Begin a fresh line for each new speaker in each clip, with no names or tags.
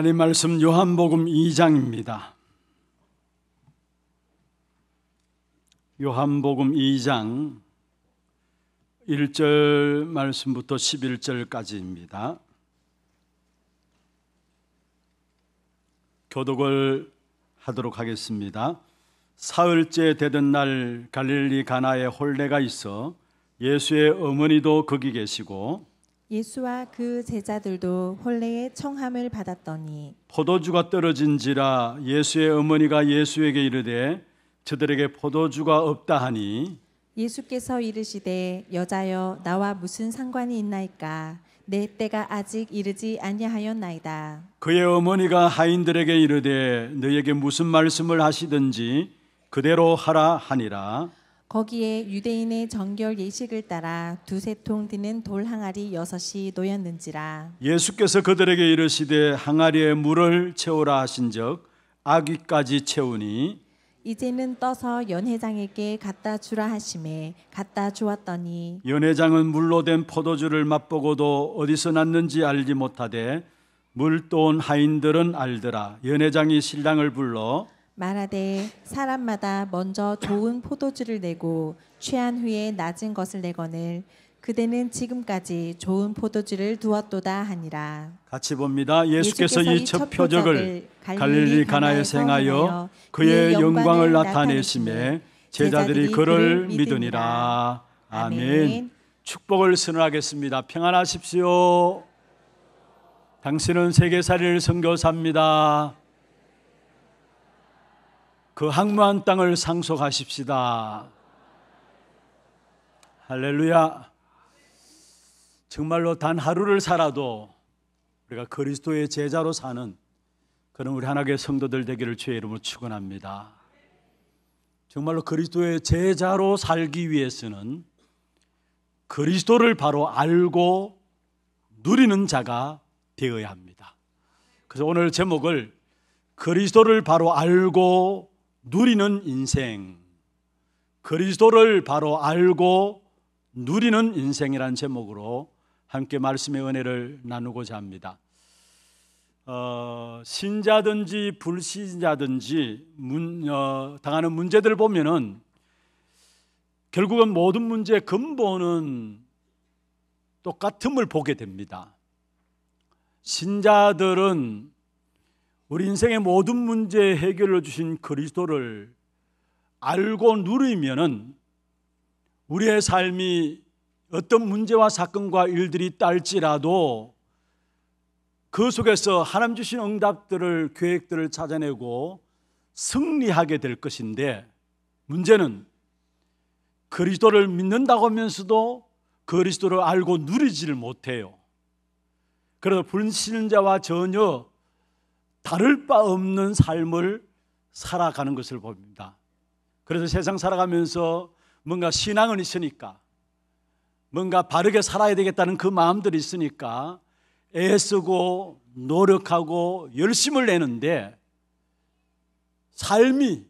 하나님 말씀 요한복음 2장입니다. 요한복음 2장 1절 말씀부터 11절까지입니다. 교독을 하도록 하겠습니다. 사흘째 되던 날 갈릴리 가나에 홀례가 있어 예수의 어머니도 거기 계시고
예수와 그 제자들도 혼례의 청함을 받았더니
포도주가 떨어진지라 예수의 어머니가 예수에게 이르되 저들에게 포도주가 없다 하니
예수께서 이르시되 여자여 나와 무슨 상관이 있나이까 내 때가 아직 이르지 아니하였나이다
그의 어머니가 하인들에게 이르되 너에게 무슨 말씀을 하시든지 그대로 하라 하니라
거기에 유대인의 정결 예식을 따라 두세 통 드는 돌 항아리 여섯이 놓였는지라
예수께서 그들에게 이르시되 항아리에 물을 채우라 하신즉 아귀까지 채우니
이제는 떠서 연회장에게 갖다 주라 하심에 갖다 주었더니
연회장은 물로 된 포도주를 맛보고도 어디서 났는지 알지 못하되 물돈 하인들은 알더라 연회장이 신랑을 불러
말하되 사람마다 먼저 좋은 포도주를 내고 취한 후에 낮은 것을 내거늘 그대는 지금까지 좋은 포도주를 두었도다 하니라.
같이 봅니다. 예수께서, 예수께서 이첫 표적을
갈릴리 가나에서 하여 그의 그 영광을 나타내심에
제자들이 그를 믿으니라. 아멘. 축복을 선언하겠습니다. 평안하십시오. 당신은 세계사를 선교사입니다. 그 항무한 땅을 상속하십시다. 할렐루야. 정말로 단 하루를 살아도 우리가 그리스도의 제자로 사는 그런 우리 하나의 성도들 되기를 주의 이름으로 축원합니다. 정말로 그리스도의 제자로 살기 위해서는 그리스도를 바로 알고 누리는 자가 되어야 합니다. 그래서 오늘 제목을 그리스도를 바로 알고 누리는 인생. 그리스도를 바로 알고 누리는 인생이란 제목으로 함께 말씀의 은혜를 나누고자 합니다. 어, 신자든지 불신자든지 문, 어, 당하는 문제들을 보면은 결국은 모든 문제의 근본은 똑같음을 보게 됩니다. 신자들은 우리 인생의 모든 문제 해결을 주신 그리스도를 알고 누리면은 우리의 삶이 어떤 문제와 사건과 일들이 딸지라도그 속에서 하나님 주신 응답들을 계획들을 찾아내고 승리하게 될 것인데 문제는 그리스도를 믿는다고 하면서도 그리스도를 알고 누리지를 못해요. 그래서 불신자와 전혀 다를 바 없는 삶을 살아가는 것을 봅니다. 그래서 세상 살아가면서 뭔가 신앙은 있으니까 뭔가 바르게 살아야 되겠다는 그 마음들이 있으니까 애쓰고 노력하고 열심을 내는데 삶이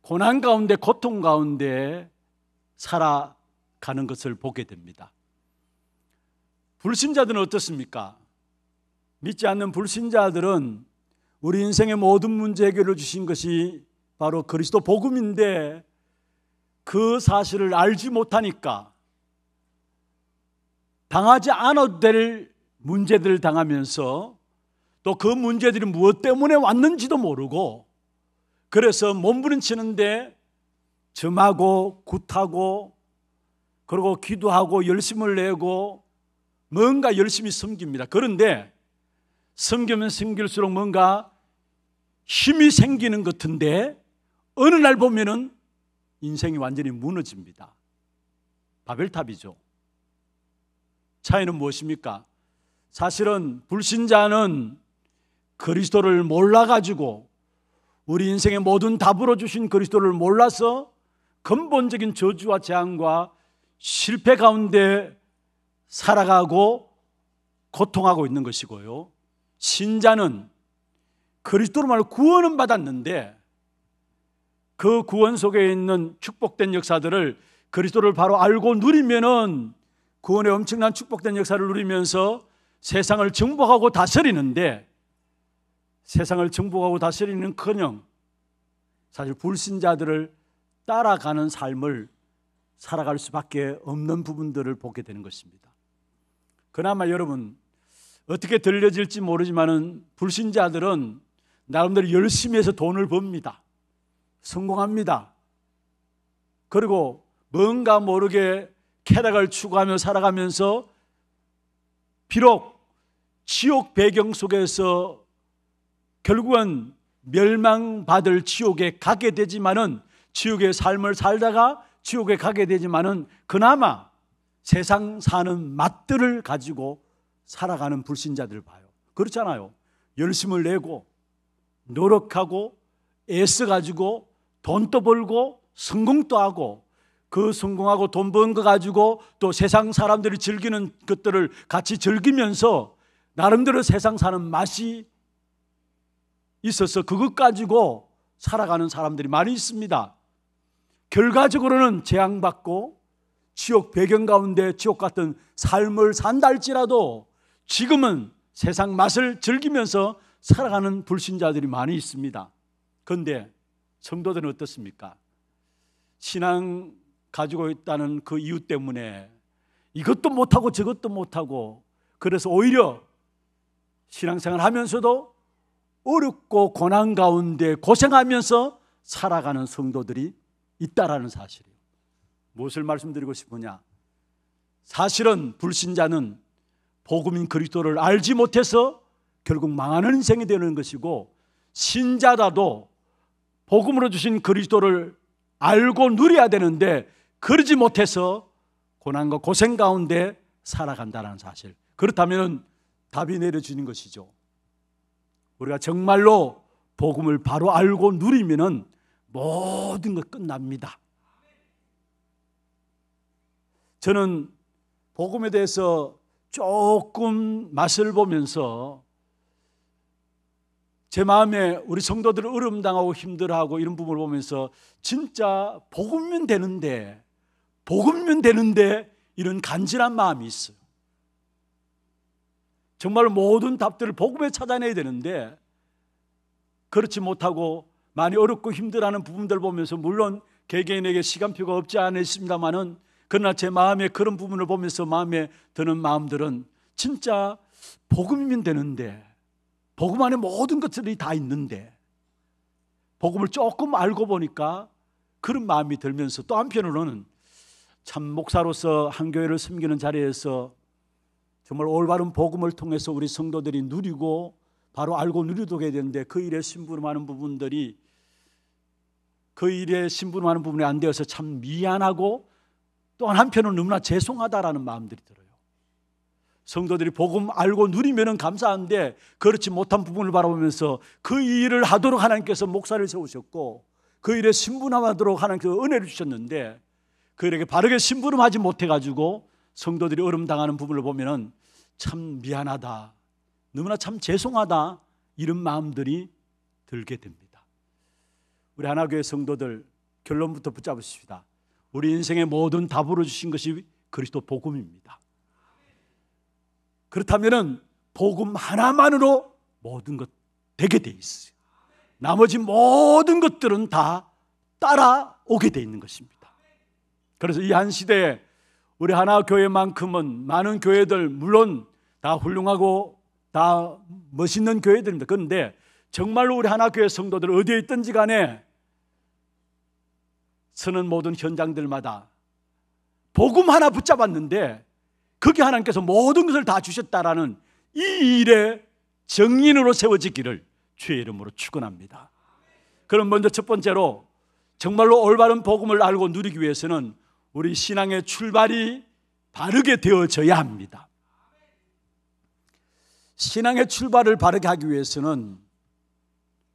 고난 가운데 고통 가운데 살아가는 것을 보게 됩니다. 불신자들은 어떻습니까? 믿지 않는 불신자들은 우리 인생의 모든 문제 해결을 주신 것이 바로 그리스도 복음인데 그 사실을 알지 못하니까 당하지 않아도 될 문제들을 당하면서 또 그 문제들이 무엇 때문에 왔는지도 모르고 그래서 몸부림치는데 점하고 굿하고 그리고 기도하고 열심을 내고 뭔가 열심히 섬깁니다. 그런데 성기면 성길수록 뭔가 힘이 생기는 것 같은데 어느 날 보면은 인생이 완전히 무너집니다. 바벨탑이죠. 차이는 무엇입니까? 사실은 불신자는 그리스도를 몰라가지고 우리 인생의 모든 답으로 주신 그리스도를 몰라서 근본적인 저주와 재앙과 실패 가운데 살아가고 고통하고 있는 것이고요. 신자는 그리스도로 말 구원은 받았는데 그 구원 속에 있는 축복된 역사들을 그리스도를 바로 알고 누리면은 구원의 엄청난 축복된 역사를 누리면서 세상을 정복하고 다스리는데 세상을 정복하고 다스리는 커녕 사실 불신자들을 따라가는 삶을 살아갈 수밖에 없는 부분들을 보게 되는 것입니다. 그나마 여러분 어떻게 들려질지 모르지만은 불신자들은 나름대로 열심히 해서 돈을 법니다. 성공합니다. 그리고 뭔가 모르게 쾌락을 추구하며 살아가면서 비록 지옥 배경 속에서 결국은 멸망받을 지옥에 가게 되지만은 지옥의 삶을 살다가 지옥에 가게 되지만은 그나마 세상 사는 맛들을 가지고 살아가는 불신자들을 봐요. 그렇잖아요. 열심을 내고 노력하고 애써가지고 돈도 벌고 성공도 하고 그 성공하고 돈 번 거 가지고 또 세상 사람들이 즐기는 것들을 같이 즐기면서 나름대로 세상 사는 맛이 있어서 그것 가지고 살아가는 사람들이 많이 있습니다. 결과적으로는 재앙받고 지옥 배경 가운데 지옥 같은 삶을 산다 할지라도 지금은 세상 맛을 즐기면서 살아가는 불신자들이 많이 있습니다. 그런데 성도들은 어떻습니까? 신앙 가지고 있다는 그 이유 때문에 이것도 못하고 저것도 못하고 그래서 오히려 신앙생활 하면서도 어렵고 고난 가운데 고생하면서 살아가는 성도들이 있다라는 사실이에요. 무엇을 말씀드리고 싶으냐? 사실은 불신자는 복음인 그리스도를 알지 못해서 결국 망하는 인생이 되는 것이고 신자라도 복음으로 주신 그리스도를 알고 누려야 되는데 그러지 못해서 고난과 고생 가운데 살아간다는 사실. 그렇다면 답이 내려지는 것이죠. 우리가 정말로 복음을 바로 알고 누리면 모든 것 끝납니다. 저는 복음에 대해서 조금 맛을 보면서 제 마음에 우리 성도들 을려움당하고 힘들어하고 이런 부분을 보면서 진짜 복음면 되는데 복음면 되는데 이런 간절한 마음이 있어요. 정말 모든 답들을 복음에 찾아내야 되는데 그렇지 못하고 많이 어렵고 힘들어하는 부분들 보면서 물론 개개인에게 시간표가 없지 않습니다만은 그러나 제 마음에 그런 부분을 보면서 마음에 드는 마음들은 진짜 복음이면 되는데 복음 안에 모든 것들이 다 있는데 복음을 조금 알고 보니까 그런 마음이 들면서 또 한편으로는 참 목사로서 한 교회를 섬기는 자리에서 정말 올바른 복음을 통해서 우리 성도들이 누리고 바로 알고 누리도게 되는데 그 일에 신부름하는 부분들이 그 일에 신부름하는 부분이 안 되어서 참 미안하고 또한 한편은 으 너무나 죄송하다라는 마음들이 들어요. 성도들이 복음 알고 누리면 감사한데 그렇지 못한 부분을 바라보면서 그 일을 하도록 하나님께서 목사를 세우셨고 그 일에 신분하도록 하나님께서 은혜를 주셨는데 그에게 바르게 신부하지 못해가지고 성도들이 어름당하는 부분을 보면 참 미안하다 너무나 참 죄송하다 이런 마음들이 들게 됩니다 우리 하나교회 성도들 결론부터 붙잡으십시다 우리 인생의 모든 답으로 주신 것이 그리스도 복음입니다. 그렇다면은 복음 하나만으로 모든 것 되게 돼 있어요. 나머지 모든 것들은 다 따라오게 돼 있는 것입니다. 그래서 이 한 시대에 우리 하나 교회만큼은 많은 교회들 물론 다 훌륭하고 다 멋있는 교회들입니다. 그런데 정말로 우리 하나 교회 성도들 어디에 있든지 간에 서는 모든 현장들마다 복음 하나 붙잡았는데 그게 하나님께서 모든 것을 다 주셨다라는 이일에 정인으로 세워지기를 주의 이름으로 축원합니다. 그럼 먼저 첫 번째로 정말로 올바른 복음을 알고 누리기 위해서는 우리 신앙의 출발이 바르게 되어져야 합니다. 신앙의 출발을 바르게 하기 위해서는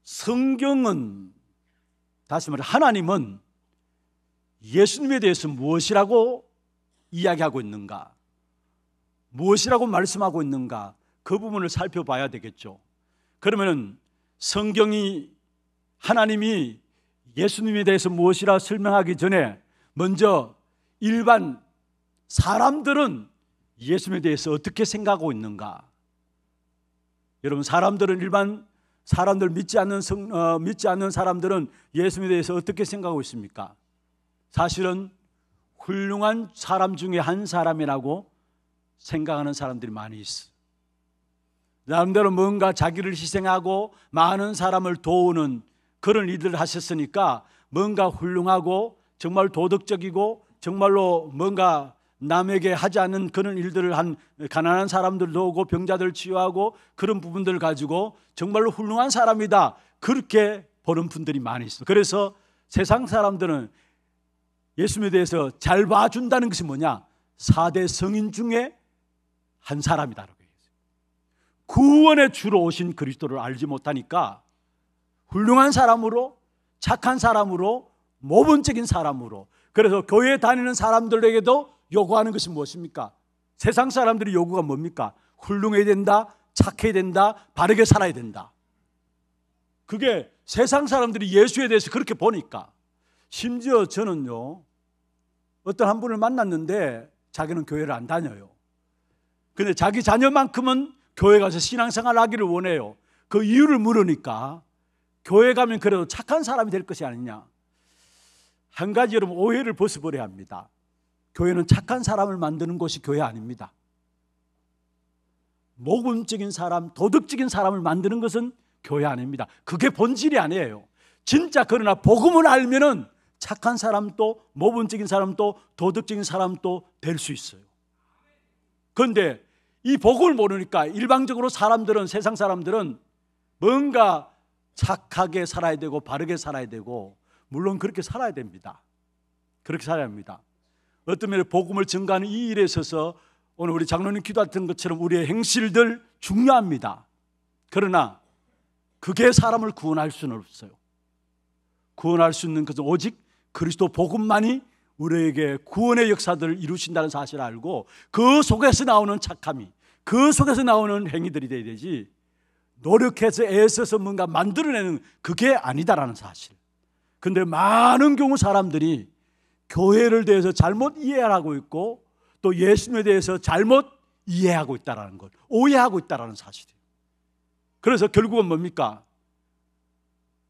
성경은 다시 말해 하나님은 예수님에 대해서 무엇이라고 이야기하고 있는가? 무엇이라고 말씀하고 있는가? 그 부분을 살펴봐야 되겠죠. 그러면 성경이 하나님이 예수님에 대해서 무엇이라 설명하기 전에 먼저 일반 사람들은 예수님에 대해서 어떻게 생각하고 있는가? 여러분 사람들은 일반 사람들 믿지 않는 성, 어, 믿지 않는 사람들은 예수님에 대해서 어떻게 생각하고 있습니까? 사실은 훌륭한 사람 중에 한 사람이라고 생각하는 사람들이 많이 있어. 나름대로 뭔가 자기를 희생하고 많은 사람을 도우는 그런 일들을 하셨으니까 뭔가 훌륭하고 정말 도덕적이고 정말로 뭔가 남에게 하지 않는 그런 일들을 한 가난한 사람들도 오고 병자들 치유하고 그런 부분들 가지고 정말로 훌륭한 사람이다. 그렇게 보는 분들이 많이 있어 그래서 세상 사람들은 예수님에 대해서 잘 봐준다는 것이 뭐냐? 4대 성인 중에 한 사람이다. 구원의 주로 오신 그리스도를 알지 못하니까 훌륭한 사람으로 착한 사람으로 모범적인 사람으로 그래서 교회 다니는 사람들에게도 요구하는 것이 무엇입니까? 세상 사람들이 요구가 뭡니까? 훌륭해야 된다, 착해야 된다, 바르게 살아야 된다. 그게 세상 사람들이 예수에 대해서 그렇게 보니까 심지어 저는요, 어떤 한 분을 만났는데 자기는 교회를 안 다녀요. 근데 자기 자녀만큼은 교회 가서 신앙생활 하기를 원해요. 그 이유를 물으니까 교회 가면 그래도 착한 사람이 될 것이 아니냐. 한 가지 여러분 오해를 벗어버려야 합니다. 교회는 착한 사람을 만드는 것이 교회 아닙니다. 모금적인 사람, 도덕적인 사람을 만드는 것은 교회 아닙니다. 그게 본질이 아니에요. 진짜 그러나 복음을 알면은 착한 사람도 모범적인 사람도 도덕적인 사람도 될 수 있어요. 그런데 이 복을 모르니까 일방적으로 사람들은 세상 사람들은 뭔가 착하게 살아야 되고 바르게 살아야 되고 물론 그렇게 살아야 됩니다. 그렇게 살아야 합니다. 어떤 면에 복음을 증가하는 이 일에 있어서 오늘 우리 장로님 기도했던 것처럼 우리의 행실들 중요합니다. 그러나 그게 사람을 구원할 수는 없어요. 구원할 수 있는 것은 오직 그리스도 복음만이 우리에게 구원의 역사들을 이루신다는 사실을 알고 그 속에서 나오는 착함이 그 속에서 나오는 행위들이 돼야 되지 노력해서 애써서 뭔가 만들어내는 그게 아니다라는 사실. 근데 많은 경우 사람들이 교회를 대해서 잘못 이해하고 있고 또 예수님에 대해서 잘못 이해하고 있다는 것, 오해하고 있다는 사실이에요. 그래서 결국은 뭡니까?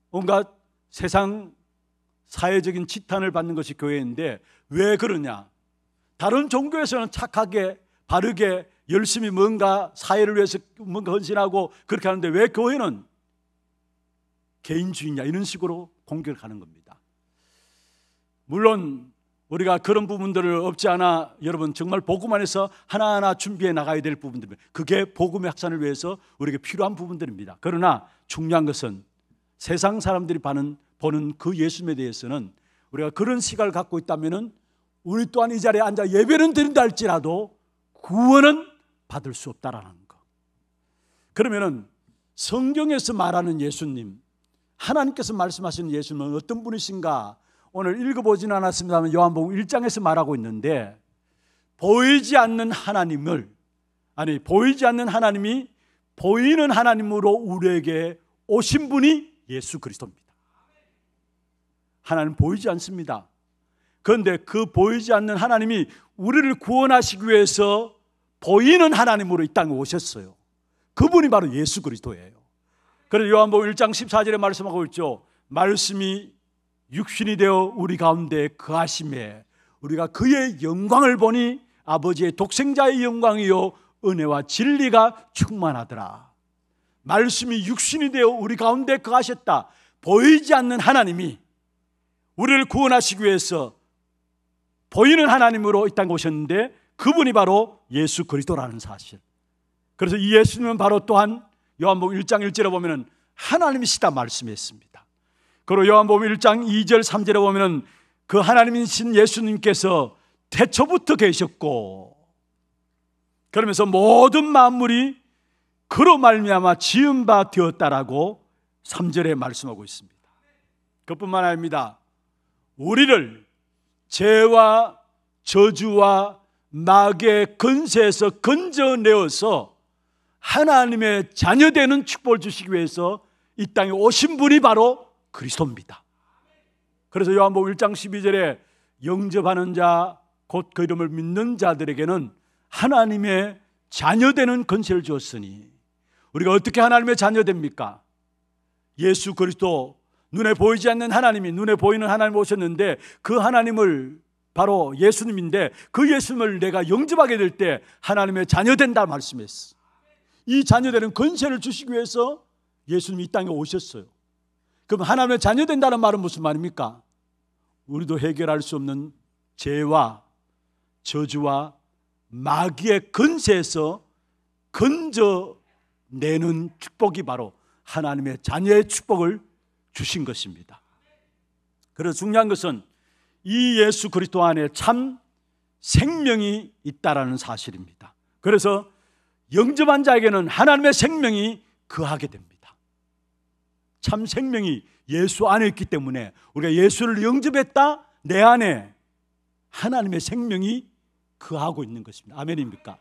뭔가 세상 사회적인 지탄을 받는 것이 교회인데 왜 그러냐? 다른 종교에서는 착하게, 바르게, 열심히 뭔가 사회를 위해서 뭔가 헌신하고 그렇게 하는데 왜 교회는 개인주의냐 이런 식으로 공격하는 겁니다. 물론 우리가 그런 부분들을 없지 않아 여러분 정말 복음 안에서 하나하나 준비해 나가야 될 부분들입니다. 그게 복음의 확산을 위해서 우리에게 필요한 부분들입니다. 그러나 중요한 것은 세상 사람들이 받는 보는 그 예수님에 대해서는 우리가 그런 시각을 갖고 있다면 우리 또한 이 자리에 앉아 예배는 드린다 할지라도 구원은 받을 수 없다라는 것. 그러면 성경에서 말하는 예수님, 하나님께서 말씀하시는 예수님은 어떤 분이신가? 오늘 읽어보진 않았습니다만 요한복음 1장에서 말하고 있는데 보이지 않는 하나님을 아니 보이지 않는 하나님이 보이는 하나님으로 우리에게 오신 분이 예수 그리스도입니다. 하나님 보이지 않습니다. 그런데 그 보이지 않는 하나님이 우리를 구원하시기 위해서 보이는 하나님으로 이 땅에 오셨어요. 그분이 바로 예수 그리스도예요. 그래서 요한복음 1장 14절에 말씀하고 있죠. 말씀이 육신이 되어 우리 가운데 그하심에 우리가 그의 영광을 보니 아버지의 독생자의 영광이요 은혜와 진리가 충만하더라. 말씀이 육신이 되어 우리 가운데 그하셨다. 보이지 않는 하나님이 우리를 구원하시기 위해서 보이는 하나님으로 이 땅에 오셨는데 그분이 바로 예수 그리스도라는 사실. 그래서 이 예수님은 바로 또한 요한복음 1장 1절에 보면은 하나님이시다 말씀했습니다. 그리고 요한복음 1장 2절 3절에 보면은 그 하나님이신 예수님께서 태초부터 계셨고 그러면서 모든 만물이 그로 말미암아 지은 바 되었다라고 3절에 말씀하고 있습니다. 그뿐만 아닙니다. 우리를 죄와 저주와 낙의 근세에서 건져내어서 하나님의 자녀되는 축복을 주시기 위해서 이 땅에 오신 분이 바로 그리스도입니다. 그래서 요한복 1장 12절에 영접하는 자, 곧 그 이름을 믿는 자들에게는 하나님의 자녀되는 근세를 주었으니 우리가 어떻게 하나님의 자녀됩니까? 예수 그리스도 눈에 보이지 않는 하나님이 눈에 보이는 하나님 오셨는데 그 하나님을 바로 예수님인데 그 예수님을 내가 영접하게 될 때 하나님의 자녀된다 말씀했어. 이 자녀되는 권세를 주시기 위해서 예수님이 땅에 오셨어요. 그럼 하나님의 자녀된다는 말은 무슨 말입니까? 우리도 해결할 수 없는 죄와 저주와 마귀의 근세에서 건져내는 축복이 바로 하나님의 자녀의 축복을 주신 것입니다. 그래서 중요한 것은 이 예수 그리스도 안에 참 생명이 있다라는 사실입니다. 그래서 영접한 자에게는 하나님의 생명이 그하게 됩니다. 참 생명이 예수 안에 있기 때문에 우리가 예수를 영접했다 내 안에 하나님의 생명이 그하고 있는 것입니다. 아멘입니까?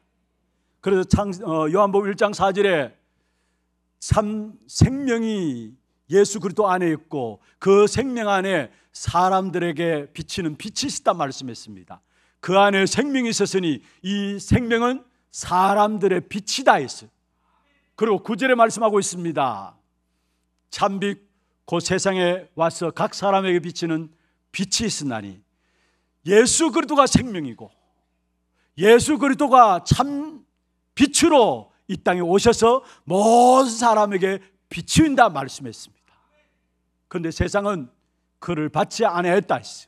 그래서 어, 요한복음 1장 4절에 참 생명이 예수 그리스도 안에 있고 그 생명 안에 사람들에게 비치는 빛이시다 말씀했습니다. 그 안에 생명이 있었으니 이 생명은 사람들의 빛이다 했어 그리고 구절에 말씀하고 있습니다. 참빛 곧 세상에 와서 각 사람에게 비치는 빛이 있으나니 예수 그리스도가 생명이고 예수 그리스도가 참 빛으로 이 땅에 오셔서 모든 사람에게 비추인다 말씀했습니다. 그런데 세상은 그를 받지 않아야 했다 했어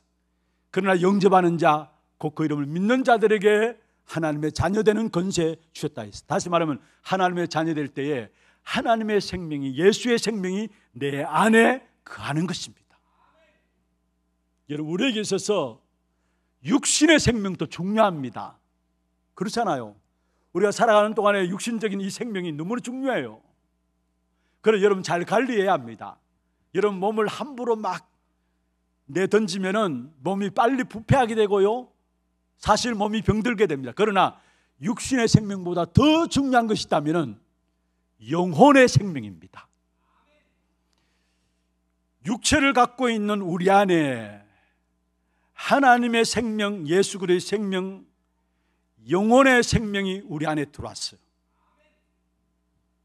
그러나 영접하는 자, 곧 그 이름을 믿는 자들에게 하나님의 자녀되는 권세 주셨다 했어 다시 말하면 하나님의 자녀될 때에 하나님의 생명이 예수의 생명이 내 안에 그하는 것입니다. 여러분 우리에게 있어서 육신의 생명도 중요합니다. 그렇잖아요. 우리가 살아가는 동안에 육신적인 이 생명이 너무나 중요해요. 그래 여러분 잘 관리해야 합니다. 이런 몸을 함부로 막 내던지면은 몸이 빨리 부패하게 되고요. 사실 몸이 병들게 됩니다. 그러나 육신의 생명보다 더 중요한 것이 있다면은 영혼의 생명입니다. 육체를 갖고 있는 우리 안에 하나님의 생명, 예수 그리스도의 생명, 영혼의 생명이 우리 안에 들어왔어요.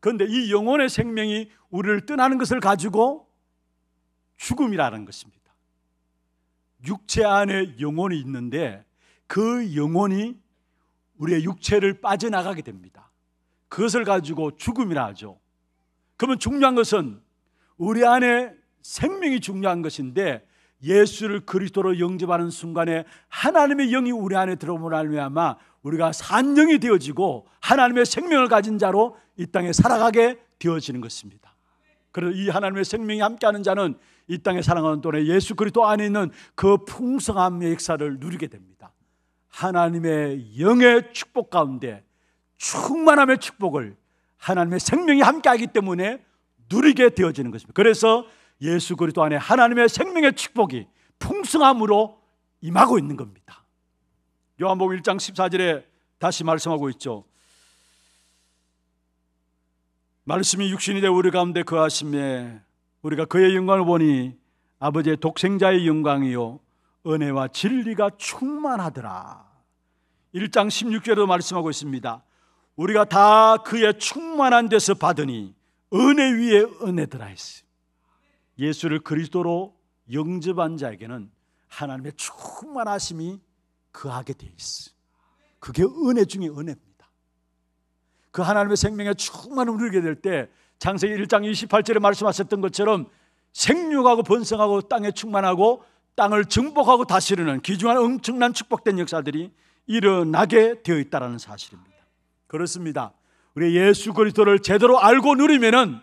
그런데 이 영혼의 생명이 우리를 떠나는 것을 가지고 죽음이라는 것입니다. 육체 안에 영혼이 있는데 그 영혼이 우리의 육체를 빠져나가게 됩니다. 그것을 가지고 죽음이라 하죠. 그러면 중요한 것은 우리 안에 생명이 중요한 것인데 예수를 그리스도로 영접하는 순간에 하나님의 영이 우리 안에 들어오므로 알미암 우리가 산영이 되어지고 하나님의 생명을 가진 자로 이 땅에 살아가게 되어지는 것입니다. 그래서 이 하나님의 생명이 함께하는 자는 이 땅에 사랑하는 동안에 예수 그리스도 안에 있는 그 풍성함의 역사를 누리게 됩니다. 하나님의 영의 축복 가운데 충만함의 축복을 하나님의 생명이 함께하기 때문에 누리게 되어지는 것입니다. 그래서 예수 그리스도 안에 하나님의 생명의 축복이 풍성함으로 임하고 있는 겁니다. 요한복음 1장 14절에 다시 말씀하고 있죠. 말씀이 육신이 되어 우리 가운데 그하심에 우리가 그의 영광을 보니 아버지의 독생자의 영광이요 은혜와 진리가 충만하더라. 1장 16절에도 말씀하고 있습니다. 우리가 다 그의 충만한 데서 받으니 은혜 위에 은혜더라 했어요. 예수를 그리스도로 영접한 자에게는 하나님의 충만하심이 그하게 돼 있어. 그게 은혜 중에 은혜입니다. 그 하나님의 생명에 충만을 누리게 될때 장세기 1장 28절에 말씀하셨던 것처럼 생육하고 번성하고 땅에 충만하고 땅을 정복하고 다스리는 기중한 엄청난 축복된 역사들이 일어나게 되어 있다는 사실입니다. 그렇습니다. 우리 예수 그리스도를 제대로 알고 누리면이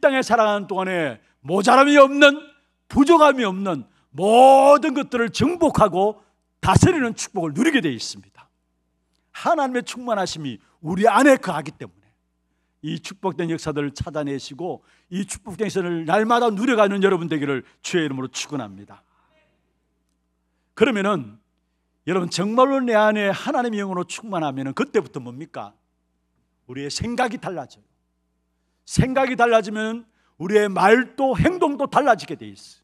땅에 살아가는 동안에 모자람이 없는 부족함이 없는 모든 것들을 정복하고 다스리는 축복을 누리게 되어 있습니다. 하나님의 충만하심이 우리 안에 그하기 때문에 이 축복된 역사들을 찾아내시고 이 축복된 역사를 날마다 누려가는 여러분 되기를 주의 이름으로 축원합니다. 그러면은 여러분 정말로 내 안에 하나님의 영으로 충만하면은 그때부터 뭡니까? 우리의 생각이 달라져요. 생각이 달라지면 우리의 말도 행동도 달라지게 돼 있어.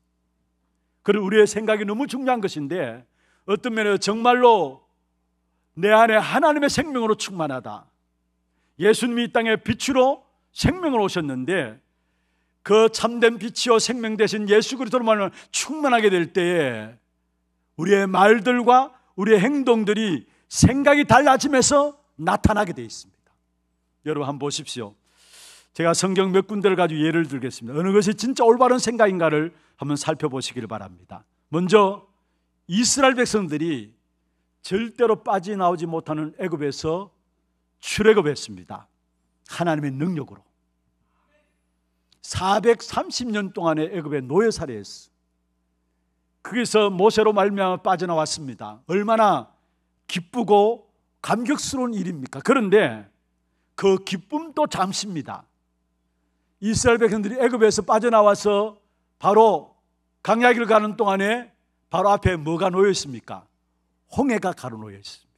그리고 우리의 생각이 너무 중요한 것인데 어떤 면에서 정말로 내 안에 하나님의 생명으로 충만하다. 예수님이 이 땅에 빛으로 생명을 오셨는데 그 참된 빛이요 생명 대신 예수 그리스도로 말하면 충만하게 될 때에 우리의 말들과 우리의 행동들이 생각이 달라지면서 나타나게 되어 있습니다. 여러분 한번 보십시오. 제가 성경 몇 군데를 가지고 예를 들겠습니다. 어느 것이 진짜 올바른 생각인가를 한번 살펴보시기를 바랍니다. 먼저 이스라엘 백성들이 절대로 빠져나오지 못하는 애굽에서 출애굽했습니다. 하나님의 능력으로 430년 동안의 애굽의 노예살이에서 거기서 모세로 말미암아 빠져나왔습니다. 얼마나 기쁘고 감격스러운 일입니까? 그런데 그 기쁨도 잠시입니다. 이스라엘 백성들이 애굽에서 빠져나와서 바로 강야길 가는 동안에 바로 앞에 뭐가 놓여 있습니까? 홍해가 가로 놓여 있습니다.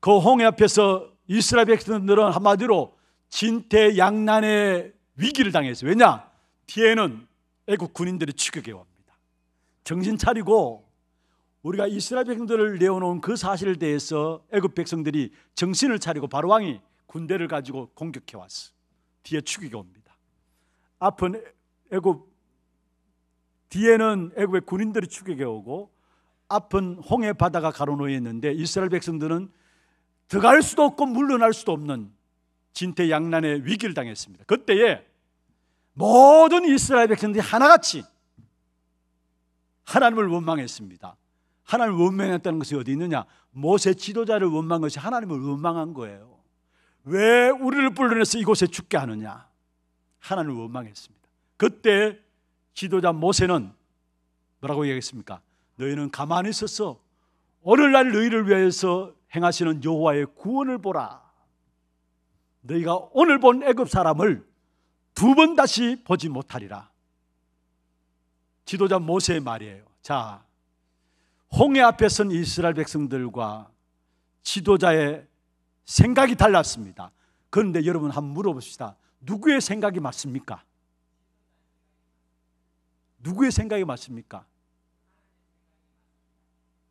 그 홍해 앞에서 이스라엘 백성들은 한마디로 진태양난의 위기를 당했어요. 왜냐? 뒤에는 애국 군인들이 추격해 옵니다. 정신 차리고 우리가 이스라엘 백성들을 내어놓은 그 사실에 대해서 애굽 백성들이 정신을 차리고 바로 왕이 군대를 가지고 공격해 왔어. 뒤에 추격이 옵니다. 앞은 애굽 뒤에는 애굽의 군인들이 추격해 오고 앞은 홍해 바다가 가로놓여 있는데 이스라엘 백성들은 들어갈 수도 없고 물러날 수도 없는 진퇴양난의 위기를 당했습니다. 그때에 모든 이스라엘 백성들이 하나같이 하나님을 원망했습니다. 하나님을 원망했다는 것이 어디 있느냐? 모세 지도자를 원망한 것이 하나님을 원망한 거예요. 왜 우리를 불러내서 이곳에 죽게 하느냐? 하나님을 원망했습니다. 그때 지도자 모세는 뭐라고 얘기했습니까? 너희는 가만히 있어서 오늘날 너희를 위해서 행하시는 여호와의 구원을 보라. 너희가 오늘 본 애굽 사람을 두 번 다시 보지 못하리라. 지도자 모세의 말이에요. 자, 홍해 앞에 선 이스라엘 백성들과 지도자의 생각이 달랐습니다. 그런데 여러분 한번 물어봅시다. 누구의 생각이 맞습니까? 누구의 생각이 맞습니까?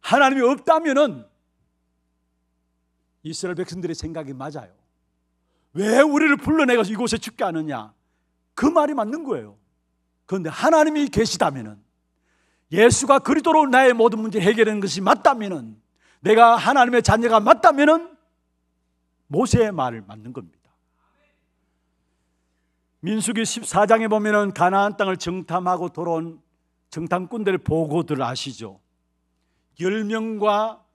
하나님이 없다면은 이스라엘 백성들의 생각이 맞아요. 왜 우리를 불러내가 이곳에 죽게 하느냐? 그 말이 맞는 거예요. 그런데 하나님이 계시다면은 예수가 그리스도로 나의 모든 문제 해결하는 것이 맞다면은 내가 하나님의 자녀가 맞다면은 모세의 말을 맞는 겁니다. 민수기 14장에 보면은 가나안 땅을 정탐하고 돌아온 정탐꾼들 보고들 아시죠? 1명과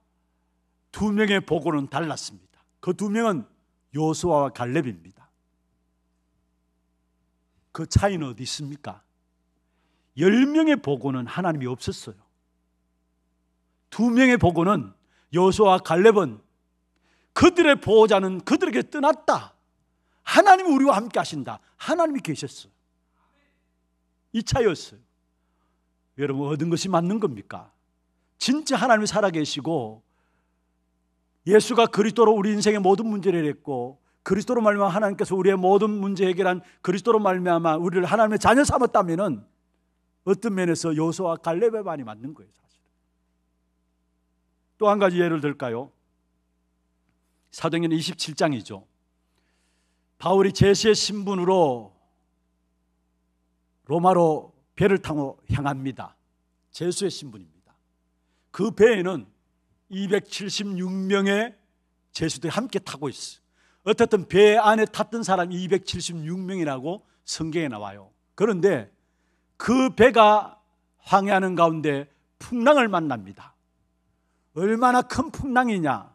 두 명의 보고는 달랐습니다. 그 두 명은 요수아와 갈렙입니다. 그 차이는 어디 있습니까? 열 명의 보고는 하나님이 없었어요. 두 명의 보고는 여수와 갈렙은 그들의 보호자는 그들에게 떠났다. 하나님이 우리와 함께 하신다. 하나님이 계셨어요. 이 차였어요. 이 여러분 얻은 것이 맞는 겁니까? 진짜 하나님이 살아계시고 예수가 그리스도로 우리 인생의 모든 문제를 했고 그리스도로 말미암아 하나님께서 우리의 모든 문제 해결한 그리스도로 말미암아 우리를 하나님의 자녀 삼았다면은 어떤 면에서 요소와 갈렙의 반이 맞는 거예요, 사실. 또한 가지 예를 들까요? 사도행전 27장이죠. 바울이 제시의 신분으로 로마로 배를 타고 향합니다. 제수의 신분입니다. 그 배에는 276명의 제수들이 함께 타고 있어. 어쨌든 배 안에 탔던 사람이 276명이라고 성경에 나와요. 그런데 그 배가 황해하는 가운데 풍랑을 만납니다. 얼마나 큰 풍랑이냐?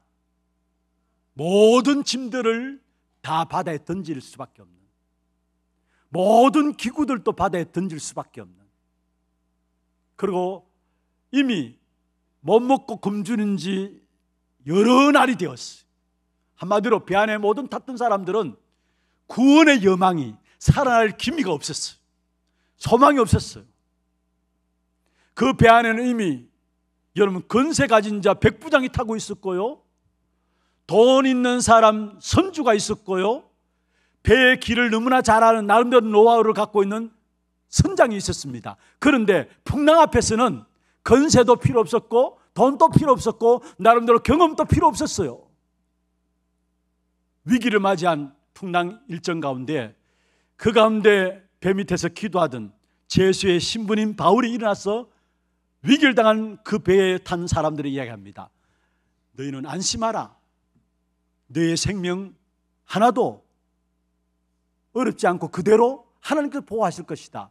모든 짐들을 다 바다에 던질 수밖에 없는. 모든 기구들도 바다에 던질 수밖에 없는. 그리고 이미 못 뭐 먹고 굶주는지 여러 날이 되었어 한마디로 배 안에 모든 탔던 사람들은 구원의 여망이 살아날 기미가 없었어 소망이 없었어요. 그 배 안에는 이미 여러분 근세 가진 자 백부장이 타고 있었고요. 돈 있는 사람 선주가 있었고요. 배의 길을 너무나 잘 아는 나름대로 노하우를 갖고 있는 선장이 있었습니다. 그런데 풍랑 앞에서는 건세도 필요 없었고 돈도 필요 없었고 나름대로 경험도 필요 없었어요. 위기를 맞이한 풍랑 일정 가운데 그 가운데 배 밑에서 기도하던 제수의 신부님 바울이 일어나서 위기를 당한 그 배에 탄 사람들을 이야기합니다. 너희는 안심하라. 너희의 생명 하나도 어렵지 않고 그대로 하나님께서 보호하실 것이다.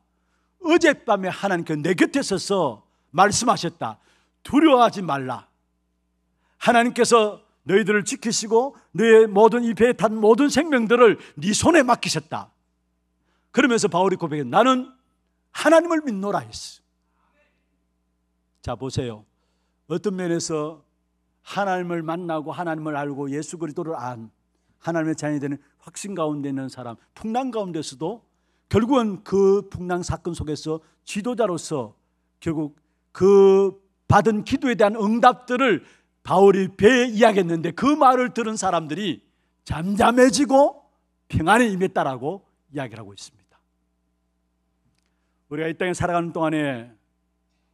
어젯밤에 하나님께서 내 곁에 서서 말씀하셨다. 두려워하지 말라. 하나님께서 너희들을 지키시고 너의 모든 이 배에 탄 모든 생명들을 네 손에 맡기셨다. 그러면서 바울이 고백해 나는 하나님을 믿노라 했어. 자 보세요. 어떤 면에서 하나님을 만나고 하나님을 알고 예수 그리스도를 안 하나님의 자녀 되는 확신 가운데 있는 사람 풍랑 가운데서도 결국은 그 풍랑 사건 속에서 지도자로서 결국 그 받은 기도에 대한 응답들을 바울이 배에 이야기했는데 그 말을 들은 사람들이 잠잠해지고 평안에 임했다라고 이야기를 하고 있습니다. 우리가 이 땅에 살아가는 동안에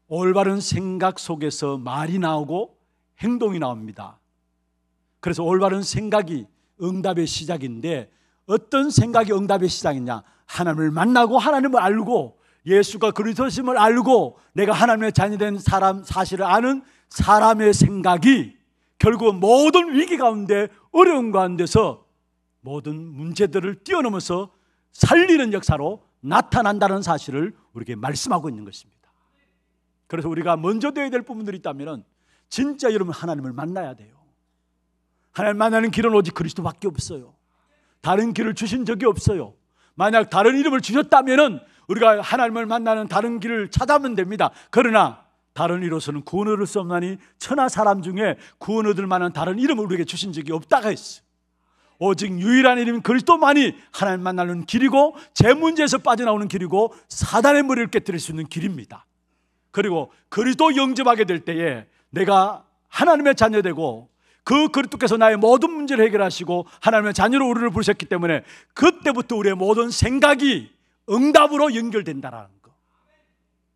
올바른 생각 속에서 말이 나오고 행동이 나옵니다. 그래서 올바른 생각이 응답의 시작인데 어떤 생각이 응답의 시작이냐? 하나님을 만나고 하나님을 알고 예수가 그리스도심을 알고 내가 하나님의 자녀된 사람 사실을 아는 사람의 생각이 결국 모든 위기 가운데 어려운 가운데서 모든 문제들을 뛰어넘어서 살리는 역사로 나타난다는 사실을 우리에게 말씀하고 있는 것입니다. 그래서 우리가 먼저 되어야 될 부분들이 있다면 진짜 여러분 하나님을 만나야 돼요. 하나님 만나는 길은 오직 그리스도밖에 없어요. 다른 길을 주신 적이 없어요. 만약 다른 이름을 주셨다면 우리가 하나님을 만나는 다른 길을 찾아면 됩니다. 그러나 다른 이로서는 구원 얻을 수 없나니 천하 사람 중에 구원 얻을 만한 다른 이름을 우리에게 주신 적이 없다가 있어. 오직 유일한 이름 그리스도만이 하나님 만나는 길이고 제 문제에서 빠져나오는 길이고 사단의 머리를 깨뜨릴 수 있는 길입니다. 그리고 그리스도 영접하게 될 때에 내가 하나님의 자녀되고 그 그리스도께서 나의 모든 문제를 해결하시고 하나님의 자녀로 우리를 부르셨기 때문에 그때부터 우리의 모든 생각이 응답으로 연결된다라는 거.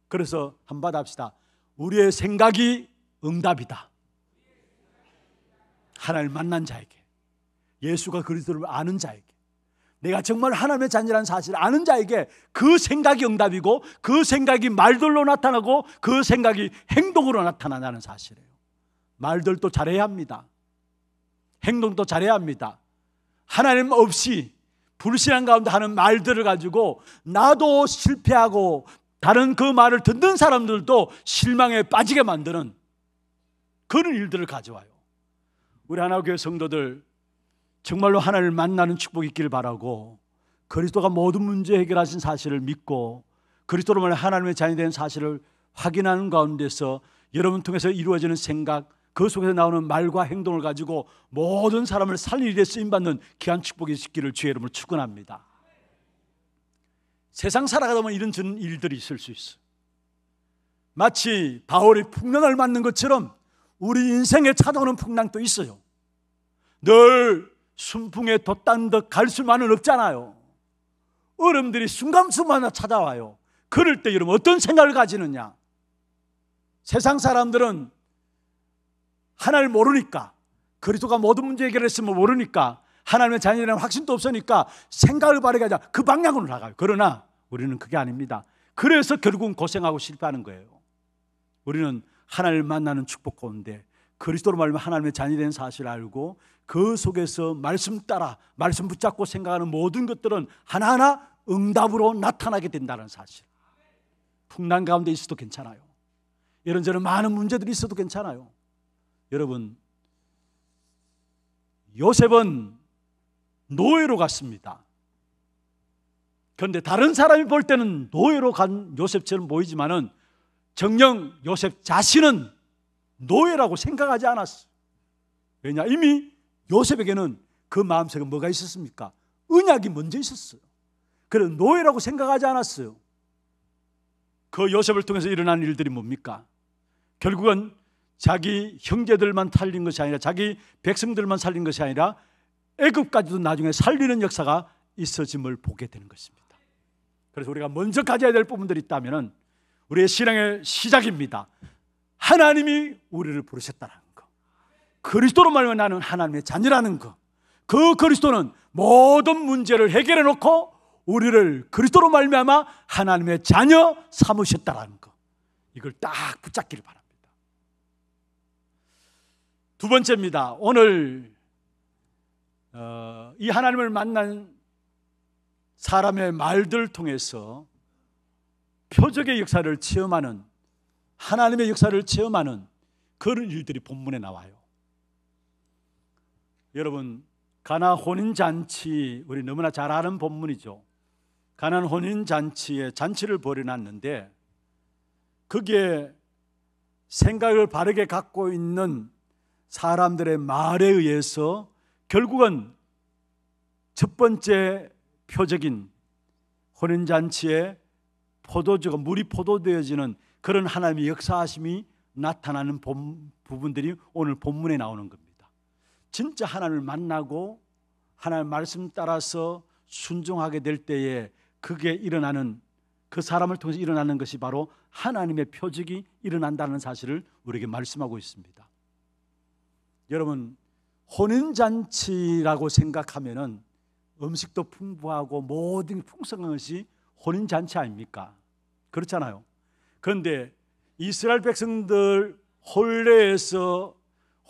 그래서 한바디 합시다. 우리의 생각이 응답이다. 하나님을 만난 자에게, 예수가 그리스도를 아는 자에게, 내가 정말 하나님의 자녀라는 사실을 아는 자에게 그 생각이 응답이고, 그 생각이 말들로 나타나고, 그 생각이 행동으로 나타나는 사실이에요. 말들도 잘해야 합니다. 행동도 잘해야 합니다. 하나님 없이 불신한 가운데 하는 말들을 가지고 나도 실패하고 다른 그 말을 듣는 사람들도 실망에 빠지게 만드는 그런 일들을 가져와요. 우리 하나교회 성도들 정말로 하나님을 만나는 축복이 있기를 바라고 그리스도가 모든 문제 해결하신 사실을 믿고 그리스도로만 하나님의 자녀 된 사실을 확인하는 가운데서 여러분 통해서 이루어지는 생각, 그 속에서 나오는 말과 행동을 가지고 모든 사람을 살릴 일에 쓰임받는 귀한 축복이 있기를 주의 이름을 축원합니다 세상 살아가다 보면 이런 일들이 있을 수 있어 마치 바울이 풍랑을 맞는 것처럼 우리 인생에 찾아오는 풍랑도 있어요 늘 순풍에 돛단 듯 갈 수만은 없잖아요 어려들이 순간순간 찾아와요 그럴 때 여러분 어떤 생각을 가지느냐 세상 사람들은 하나를 모르니까 그리스도가 모든 문제 해결했으면 모르니까 하나님의 자녀라는 확신도 없으니까 생각을 바르게 하자 그 방향으로 나가요 그러나 우리는 그게 아닙니다 그래서 결국은 고생하고 실패하는 거예요 우리는 하나님을 만나는 축복 가운데 그리스도로 말하면 하나님의 자녀된 사실을 알고 그 속에서 말씀 따라 말씀 붙잡고 생각하는 모든 것들은 하나하나 응답으로 나타나게 된다는 사실 풍랑 가운데 있어도 괜찮아요 이런저런 많은 문제들이 있어도 괜찮아요 여러분, 요셉은 노예로 갔습니다. 그런데 다른 사람이 볼 때는 노예로 간 요셉처럼 보이지만은 정녕 요셉 자신은 노예라고 생각하지 않았어. 왜냐? 이미 요셉에게는 그 마음속에 뭐가 있었습니까? 은약이 먼저 있었어요. 그래서 노예라고 생각하지 않았어요. 그 요셉을 통해서 일어난 일들이 뭡니까? 결국은 자기 형제들만 살린 것이 아니라 자기 백성들만 살린 것이 아니라 애굽까지도 나중에 살리는 역사가 있어짐을 보게 되는 것입니다. 그래서 우리가 먼저 가져야 될 부분들이 있다면 우리의 신앙의 시작입니다. 하나님이 우리를 부르셨다는 것. 그리스도로 말하면 나는 하나님의 자녀라는 것. 그 그리스도는 모든 문제를 해결해 놓고 우리를 그리스도로 말미암아 하나님의 자녀 삼으셨다는 것. 이걸 딱 붙잡기를 바랍니다. 두 번째입니다. 오늘 어, 이 하나님을 만난 사람의 말들 통해서 표적의 역사를 체험하는 하나님의 역사를 체험하는 그런 일들이 본문에 나와요. 여러분 가나 혼인 잔치 우리 너무나 잘 아는 본문이죠. 가나 혼인 잔치에 잔치를 벌여놨는데 거기에 생각을 바르게 갖고 있는 사람들의 말에 의해서 결국은 첫 번째 표적인 혼인잔치에 포도주가 물이 포도되어지는 그런 하나님의 역사하심이 나타나는 본, 부분들이 오늘 본문에 나오는 겁니다. 진짜 하나님을 만나고 하나님 말씀 따라서 순종하게 될 때에 그게 일어나는 그 사람을 통해서 일어나는 것이 바로 하나님의 표적이 일어난다는 사실을 우리에게 말씀하고 있습니다. 여러분 혼인잔치라고 생각하면 음식도 풍부하고 모든 풍성한 것이 혼인잔치 아닙니까? 그렇잖아요. 그런데 이스라엘 백성들 혼례에서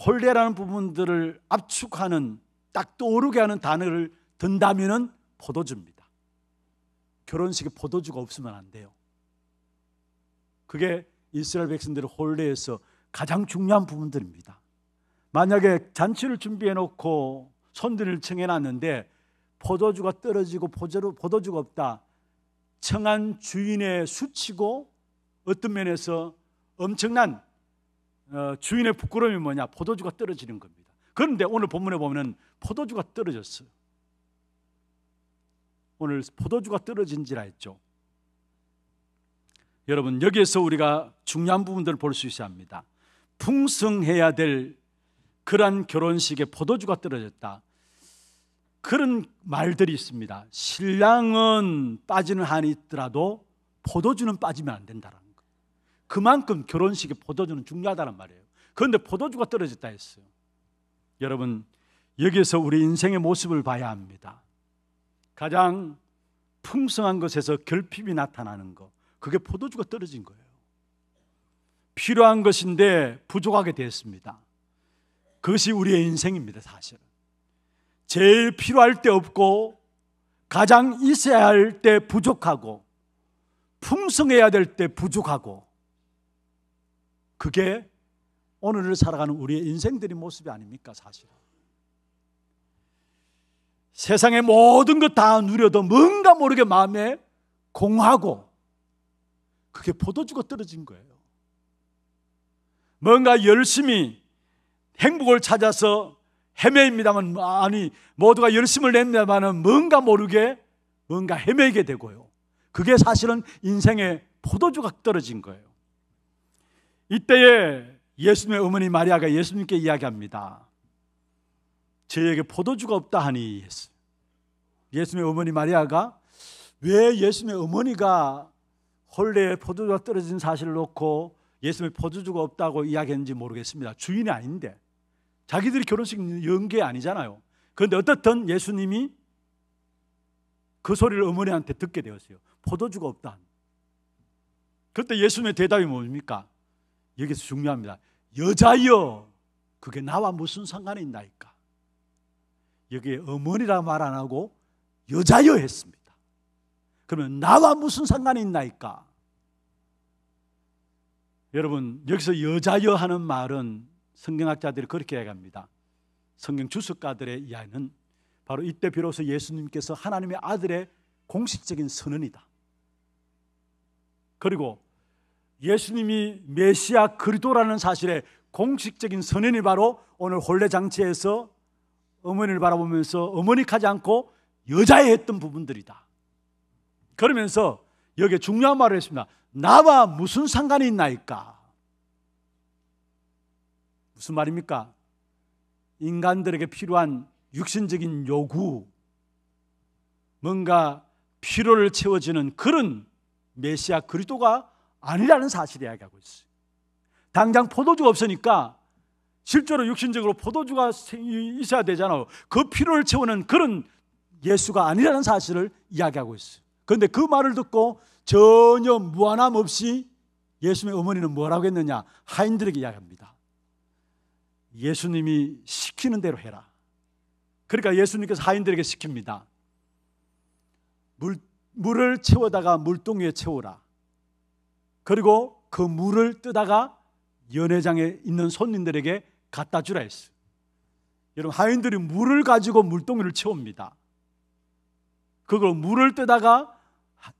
혼례라는 부분들을 압축하는 딱 떠오르게 하는 단어를 든다면 포도주입니다. 결혼식에 포도주가 없으면 안 돼요. 그게 이스라엘 백성들의 혼례에서 가장 중요한 부분들입니다. 만약에 잔치를 준비해 놓고 손들을 청해 놨는데 포도주가 떨어지고 포도주, 포도주가 없다. 청한 주인의 수치고 어떤 면에서 엄청난 어, 주인의 부끄러움이 뭐냐? 포도주가 떨어지는 겁니다. 그런데 오늘 본문에 보면 포도주가 떨어졌어요. 오늘 포도주가 떨어진지라 했죠. 여러분 여기에서 우리가 중요한 부분들을 볼 수 있어야 합니다. 풍성해야 될 그러한 결혼식에 포도주가 떨어졌다. 그런 말들이 있습니다. 신랑은 빠지는 한이 있더라도 포도주는 빠지면 안된다는 거. 그만큼 결혼식에 포도주는 중요하다는 말이에요. 그런데 포도주가 떨어졌다 했어요. 여러분, 여기에서 우리 인생의 모습을 봐야 합니다. 가장 풍성한 것에서 결핍이 나타나는 거. 그게 포도주가 떨어진 거예요. 필요한 것인데 부족하게 되습니다 그것이 우리의 인생입니다, 사실은. 제일 필요할 때 없고 가장 있어야 할 때 부족하고 풍성해야 될 때 부족하고 그게 오늘을 살아가는 우리의 인생들의 모습이 아닙니까, 사실은. 세상의 모든 것 다 누려도 뭔가 모르게 마음에 공하고 그게 포도주가 떨어진 거예요. 뭔가 열심히 행복을 찾아서 헤매입니다만 아니 모두가 열심을 냈냐마는 뭔가 모르게 뭔가 헤매게 되고요. 그게 사실은 인생의 포도주가 떨어진 거예요. 이때에 예수님의 어머니 마리아가 예수님께 이야기합니다. 저에게 포도주가 없다 하니 예수. 예수님의 어머니 마리아가 왜 예수님의 어머니가 홀레에 포도주가 떨어진 사실을 놓고 예수님의 포도주가 없다고 이야기했는지 모르겠습니다. 주인이 아닌데. 자기들이 결혼식 연게 아니잖아요. 그런데 어떻든 예수님이 그 소리를 어머니한테 듣게 되었어요. 포도주가 없다. 그때 예수님의 대답이 뭡니까? 여기서 중요합니다. 여자여, 그게 나와 무슨 상관이 있나이까? 여기에 어머니라 말 안 하고 여자여 했습니다. 그러면 나와 무슨 상관이 있나이까? 여러분, 여기서 여자여 하는 말은 성경학자들이 그렇게 해갑니다. 성경 주석가들의 이야기는 바로 이때 비로소 예수님께서 하나님의 아들의 공식적인 선언이다. 그리고 예수님이 메시아 그리도라는 사실의 공식적인 선언이 바로 오늘 혼례 장치에서 어머니를 바라보면서 어머니하지 않고 여자에 했던 부분들이다. 그러면서 여기에 중요한 말을 했습니다. 나와 무슨 상관이 있나이까? 무슨 말입니까? 인간들에게 필요한 육신적인 요구, 뭔가 필요를 채워지는 그런 메시아 그리도가 아니라는 사실 이야기하고 있어요. 당장 포도주가 없으니까 실제로 육신적으로 포도주가 있어야 되잖아요. 그 필요를 채우는 그런 예수가 아니라는 사실을 이야기하고 있어요. 그런데 그 말을 듣고 전혀 무한함 없이 예수님의 어머니는 뭐라고 했느냐? 하인들에게 이야기합니다. 예수님이 시키는 대로 해라. 그러니까 예수님께서 하인들에게 시킵니다. 물, 물을 채워다가 물동 위에 채우라. 그리고 그 물을 뜨다가 연회장에 있는 손님들에게 갖다 주라 했어 여러분, 하인들이 물을 가지고 물동이를 채웁니다. 그걸 물을 뜨다가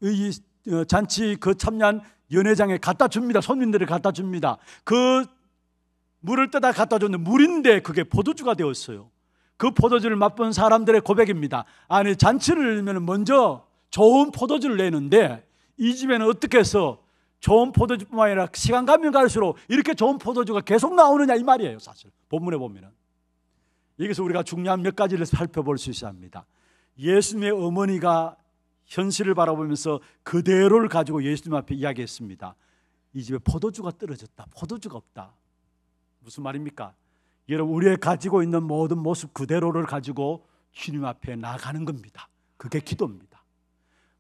이 어, 잔치 그 참여한 연회장에 갖다 줍니다. 손님들을 갖다 줍니다. 그 물을 떠다 갖다 줬는데 물인데 그게 포도주가 되었어요. 그 포도주를 맛본 사람들의 고백입니다. 아니 잔치를 열면 먼저 좋은 포도주를 내는데 이 집에는 어떻게 해서 좋은 포도주뿐만 아니라 시간 가면 갈수록 이렇게 좋은 포도주가 계속 나오느냐 이 말이에요 사실 본문에 보면은 여기서 우리가 중요한 몇 가지를 살펴볼 수있습니다 예수님의 어머니가 현실을 바라보면서 그대로를 가지고 예수님 앞에 이야기했습니다 이 집에 포도주가 떨어졌다 포도주가 없다 무슨 말입니까? 여러분 우리의 가지고 있는 모든 모습 그대로를 가지고 주님 앞에 나가는 겁니다. 그게 기도입니다.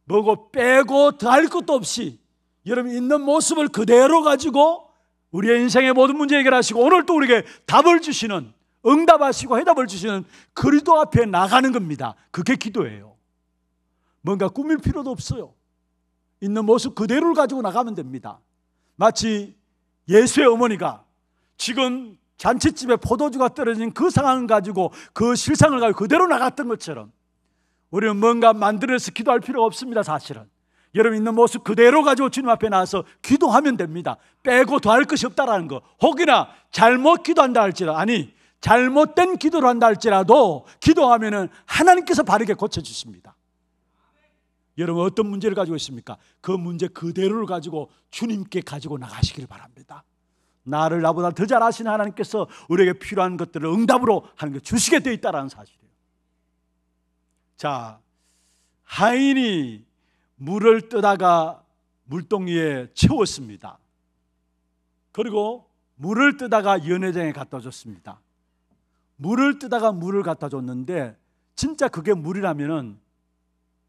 뭐고 빼고 더할 것도 없이 여러분 있는 모습을 그대로 가지고 우리의 인생의 모든 문제 해결하시고 오늘 또 우리에게 답을 주시는 응답하시고 해답을 주시는 그리스도 앞에 나가는 겁니다. 그게 기도예요. 뭔가 꾸밀 필요도 없어요. 있는 모습 그대로를 가지고 나가면 됩니다. 마치 예수의 어머니가 지금 잔치집에 포도주가 떨어진 그 상황을 가지고 그 실상을 가지고 그대로 나갔던 것처럼 우리는 뭔가 만들어서 기도할 필요가 없습니다, 사실은. 여러분 있는 모습 그대로 가지고 주님 앞에 나와서 기도하면 됩니다. 빼고 더 할 것이 없다라는 거. 혹이나 잘못 기도한다 할지라도, 아니, 잘못된 기도를 한다 할지라도 기도하면은 하나님께서 바르게 고쳐주십니다. 여러분 어떤 문제를 가지고 있습니까? 그 문제 그대로를 가지고 주님께 가지고 나가시길 바랍니다. 나를 나보다 더 잘 아시는 하나님께서 우리에게 필요한 것들을 응답으로 하나님 주시게 되어 있다라는 사실이에요. 자, 하인이 물을 뜨다가 물동이에 채웠습니다. 그리고 물을 뜨다가 연회장에 갖다 줬습니다. 물을 뜨다가 물을 갖다 줬는데 진짜 그게 물이라면은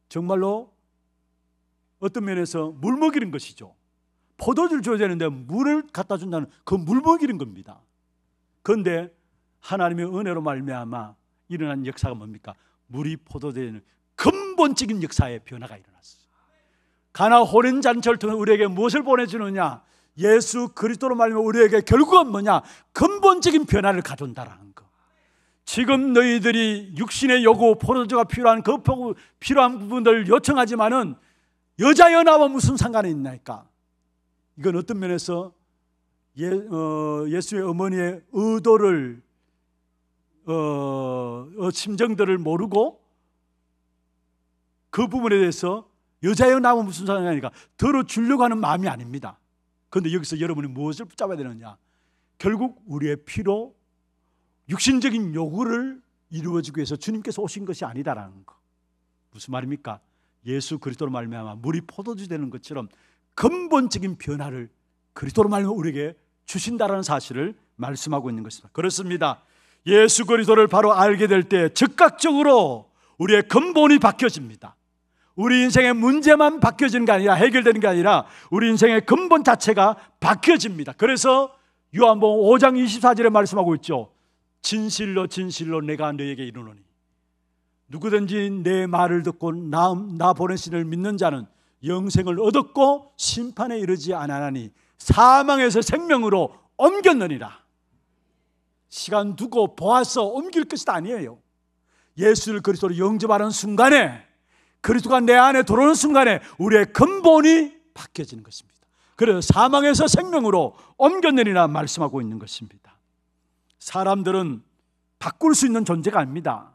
정말로 어떤 면에서 물 먹이는 것이죠. 포도주를 줘야 되는데 물을 갖다 준다는 그 물먹이는 겁니다. 그런데 하나님의 은혜로 말미암아 일어난 역사가 뭡니까? 물이 포도주는 근본적인 역사의 변화가 일어났어요. 가나 호린 잔치를 통해 우리에게 무엇을 보내주느냐? 예수 그리스도로 말미암아 우리에게 결국은 뭐냐? 근본적인 변화를 가져온다라는 거. 지금 너희들이 육신의 요구 포도주가 필요한 그 필요한 부분들 요청하지만은 여자여 나와 무슨 상관이 있나이까? 이건 어떤 면에서 예, 어, 예수의 어머니의 의도를 어, 어, 심정들을 모르고 그 부분에 대해서 여자여 나면 무슨 상관이니까 들어주려고 하는 마음이 아닙니다. 그런데 여기서 여러분이 무엇을 붙잡아야 되느냐? 결국 우리의 피로 육신적인 요구를 이루어지기 위해서 주님께서 오신 것이 아니다라는 거. 무슨 말입니까? 예수 그리스도로 말미암아 물이 포도주 되는 것처럼 근본적인 변화를 그리스도로 말미암아 우리에게 주신다라는 사실을 말씀하고 있는 것입니다. 그렇습니다. 예수 그리스도를 바로 알게 될 때 즉각적으로 우리의 근본이 바뀌어집니다. 우리 인생의 문제만 바뀌어지는 게 아니라 해결되는 게 아니라 우리 인생의 근본 자체가 바뀌어집니다. 그래서 요한복음 5장 24절에 말씀하고 있죠. 진실로 진실로 내가 너에게 이르노니 누구든지 내 말을 듣고 나, 나 보내신을 믿는 자는 영생을 얻었고 심판에 이르지 않으니 사망에서 생명으로 옮겼느니라. 시간 두고 보아서 옮길 것이 아니에요. 예수를 그리스도로 영접하는 순간에 그리스도가 내 안에 들어오는 순간에 우리의 근본이 바뀌어지는 것입니다. 그래서 사망에서 생명으로 옮겼느니라 말씀하고 있는 것입니다. 사람들은 바꿀 수 있는 존재가 아닙니다.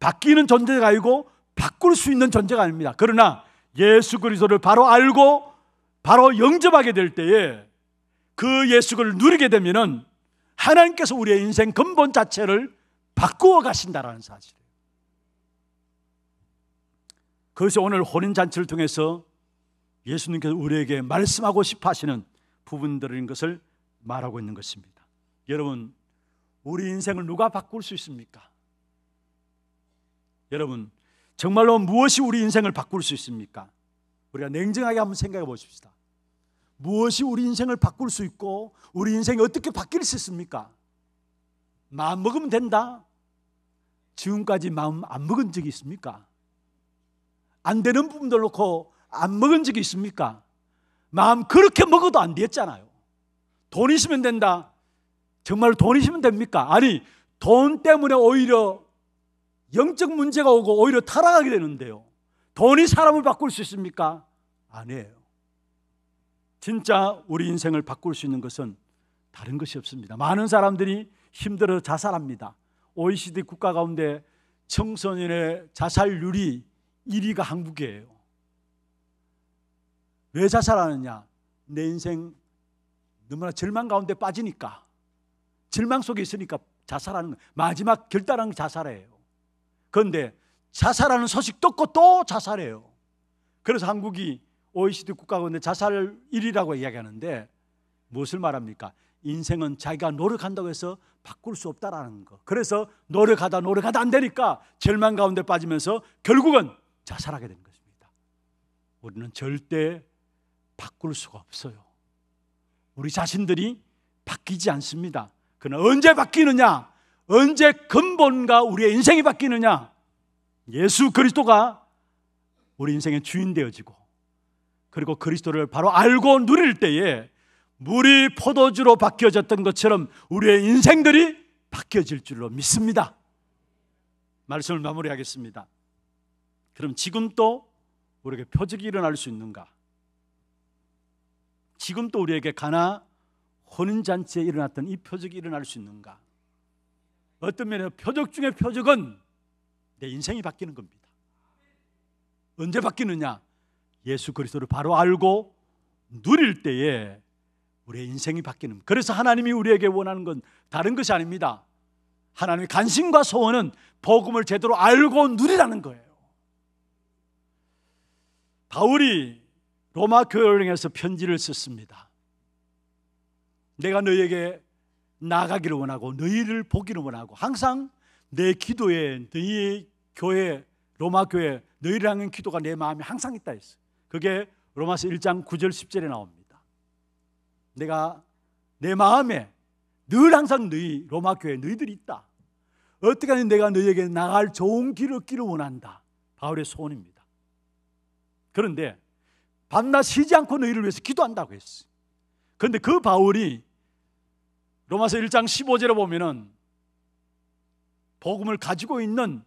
바뀌는 존재가 아니고 바꿀 수 있는 존재가 아닙니다. 그러나 예수 그리스도를 바로 알고 바로 영접하게 될 때에 그 예수를 누리게 되면은 하나님께서 우리의 인생 근본 자체를 바꾸어 가신다라는 사실. 그래서 오늘 혼인 잔치를 통해서 예수님께서 우리에게 말씀하고 싶어 하시는 부분들인 것을 말하고 있는 것입니다. 여러분, 우리 인생을 누가 바꿀 수 있습니까? 여러분, 정말로 무엇이 우리 인생을 바꿀 수 있습니까? 우리가 냉정하게 한번 생각해 보십시다. 무엇이 우리 인생을 바꿀 수 있고 우리 인생이 어떻게 바뀔 수 있습니까? 마음 먹으면 된다. 지금까지 마음 안 먹은 적이 있습니까? 안 되는 부분들 놓고 안 먹은 적이 있습니까? 마음 그렇게 먹어도 안 됐잖아요. 돈 있으면 된다. 정말 돈 있으면 됩니까? 아니, 돈 때문에 오히려 영적 문제가 오고 오히려 타락하게 되는데요. 돈이 사람을 바꿀 수 있습니까? 아니에요. 진짜 우리 인생을 바꿀 수 있는 것은 다른 것이 없습니다. 많은 사람들이 힘들어 자살합니다. OECD 국가 가운데 청소년의 자살률이 1위가 한국이에요. 왜 자살하느냐? 내 인생 너무나 절망 가운데 빠지니까 절망 속에 있으니까 자살하는 거예요. 마지막 결단한 자살이에요. 그런데 자살하는 소식 듣고 또 자살해요. 그래서 한국이 OECD 국가 가운데 자살 1위라고 이야기하는데 무엇을 말합니까? 인생은 자기가 노력한다고 해서 바꿀 수 없다라는 거. 그래서 노력하다 노력하다 안 되니까 절망 가운데 빠지면서 결국은 자살하게 되 것입니다. 우리는 절대 바꿀 수가 없어요. 우리 자신들이 바뀌지 않습니다. 그러나 언제 바뀌느냐? 언제 근본과 우리의 인생이 바뀌느냐? 예수 그리스도가 우리 인생의 주인 되어지고 그리고 그리스도를 바로 알고 누릴 때에 물이 포도주로 바뀌어졌던 것처럼 우리의 인생들이 바뀌어질 줄로 믿습니다. 말씀을 마무리하겠습니다. 그럼 지금 또 우리에게 표적이 일어날 수 있는가? 지금 또 우리에게 가나 혼인잔치에 일어났던 이 표적이 일어날 수 있는가? 어떤 면에서 표적 중의 표적은 내 인생이 바뀌는 겁니다. 언제 바뀌느냐? 예수 그리스도를 바로 알고 누릴 때에 우리의 인생이 바뀌는. 그래서 하나님이 우리에게 원하는 건 다른 것이 아닙니다. 하나님의 간심과 소원은 복음을 제대로 알고 누리라는 거예요. 바울이 로마 교회에서 편지를 썼습니다. 내가 너에게 나가기를 원하고 너희를 보기를 원하고 항상 내 기도에 너희 교회 로마 교회 너희를 향한 기도가 내 마음에 항상 있다 했어요. 그게 로마서 1장 9절 10절에 나옵니다. 내가 내 마음에 늘 항상 너희 로마 교회 너희들이 있다. 어떻게 하든 내가 너희에게 나갈 좋은 길을 얻기를 원한다. 바울의 소원입니다. 그런데 밤낮 쉬지 않고 너희를 위해서 기도한다고 했어요. 그런데 그 바울이 로마서 1장 15절에 보면은 복음을 가지고 있는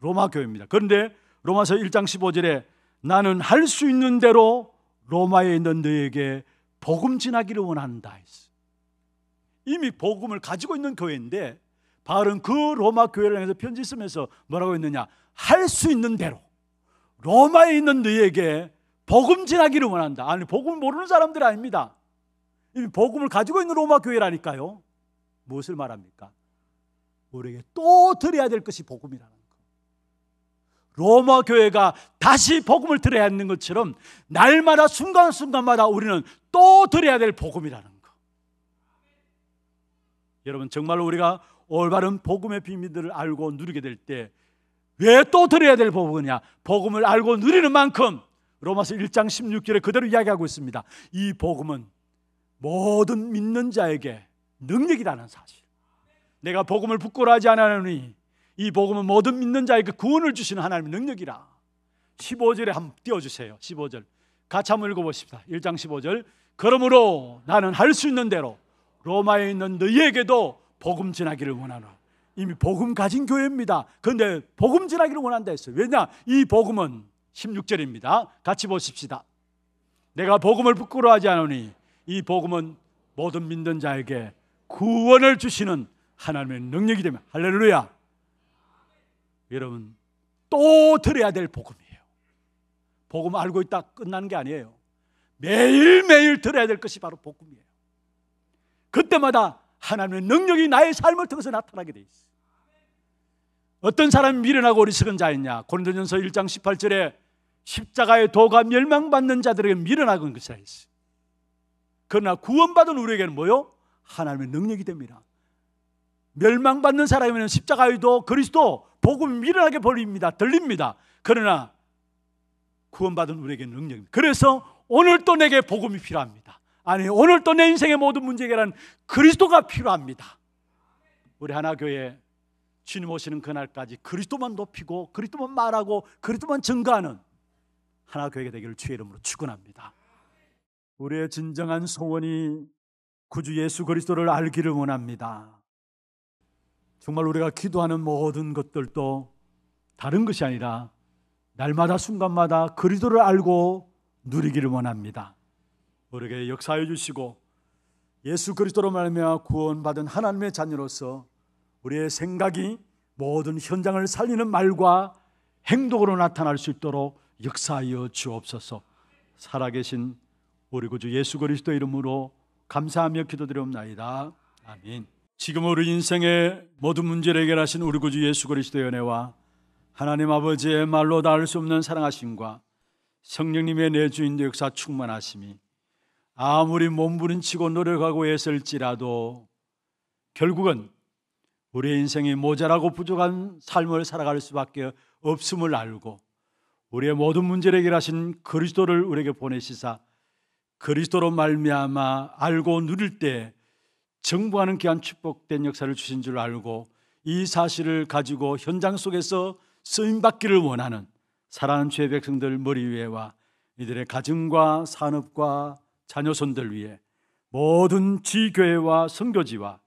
로마 교회입니다. 그런데 로마서 1장 15절에 나는 할 수 있는 대로 로마에 있는 너에게 복음 진하기를 원한다 했어. 이미 복음을 가지고 있는 교회인데 바울은 그 로마 교회를 향해서 편지 쓰면서 뭐라고 했느냐? 할 수 있는 대로 로마에 있는 너에게 복음 진하기를 원한다. 아니 복음 모르는 사람들 아닙니다. 이미 복음을 가지고 있는 로마 교회라니까요. 무엇을 말합니까? 우리에게 또드려야될 것이 복음이라는 거. 로마 교회가 다시 복음을 드려야 하는 것처럼 날마다 순간순간마다 우리는 또드려야될 복음이라는 거. 여러분 정말로 우리가 올바른 복음의 비밀들을 알고 누리게 될 때 왜 또드려야될 복음이냐? 복음을 알고 누리는 만큼 로마서 1장 16절에 그대로 이야기하고 있습니다. 이 복음은 모든 믿는 자에게 능력이라는 사실. 내가 복음을 부끄러워하지 않으니 이 복음은 모든 믿는 자에게 구원을 주시는 하나님의 능력이라. 15절에 한번 띄워 주세요. 15절. 같이 한번 읽어 보시다 1장 15절. 그러므로 나는 할 수 있는 대로 로마에 있는 너희에게도 복음 전하기를 원하노. 이미 복음 가진 교회입니다. 그런데 복음 전하기를 원한다 했어요. 왜냐? 이 복음은 16절입니다. 같이 보십시다. 내가 복음을 부끄러워하지 않으니 이 복음은 모든 믿는 자에게 구원을 주시는 하나님의 능력이 되면 할렐루야. 여러분 또 들어야 될 복음이에요. 복음 알고 있다 끝나는 게 아니에요. 매일매일 들어야 될 것이 바로 복음이에요. 그때마다 하나님의 능력이 나의 삶을 통해서 나타나게 돼 있어요. 어떤 사람이 미련하고 어리석은 자였냐? 고린도전서 1장 18절에 십자가의 도가 멸망받는 자들에게 미련하고 있는 것이라 그 했어요. 그러나 구원받은 우리에게는 뭐요? 하나님의 능력이 됩니다. 멸망받는 사람에게는 십자가에도 그리스도 복음이 미련하게 벌립니다. 들립니다. 그러나 구원받은 우리에게는 능력입니다. 그래서 오늘 또 내게 복음이 필요합니다. 아니 오늘 또 내 인생의 모든 문제 해결한 그리스도가 필요합니다. 우리 하나교회 주님 오시는 그날까지 그리스도만 높이고 그리스도만 말하고 그리스도만 증거하는 하나교회가 되기를 주의 이름으로 축원합니다. 우리의 진정한 소원이 구주 예수 그리스도를 알기를 원합니다. 정말 우리가 기도하는 모든 것들도 다른 것이 아니라 날마다 순간마다 그리스도를 알고 누리기를 원합니다. 우리에게 역사해 주시고 예수 그리스도로 말미암아 구원받은 하나님의 자녀로서 우리의 생각이 모든 현장을 살리는 말과 행동으로 나타날 수 있도록 역사하여 주옵소서. 살아계신 우리 구주 예수 그리스도 이름으로 감사하며 기도드려옵나이다. 아멘. 지금 우리 인생의 모든 문제를 해결하신 우리 구주 예수 그리스도의 은혜와 하나님 아버지의 말로 닿을 수 없는 사랑하심과 성령님의 내주인 역사 충만하심이 아무리 몸부림치고 노력하고 애쓸지라도 결국은 우리의 인생이 모자라고 부족한 삶을 살아갈 수밖에 없음을 알고 우리의 모든 문제를 해결하신 그리스도를 우리에게 보내시사 그리스도로 말미암아 알고 누릴 때 정부하는 귀한 축복된 역사를 주신 줄 알고 이 사실을 가지고 현장 속에서 쓰임 받기를 원하는 사랑하는 주의 백성들 머리 위에와 이들의 가정과 산업과 자녀손들 위에 모든 지교회와 선교지와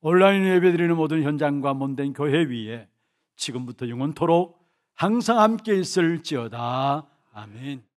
온라인 예배드리는 모든 현장과 몸된 교회 위에 지금부터 영원토록 항상 함께 있을지어다. 아멘.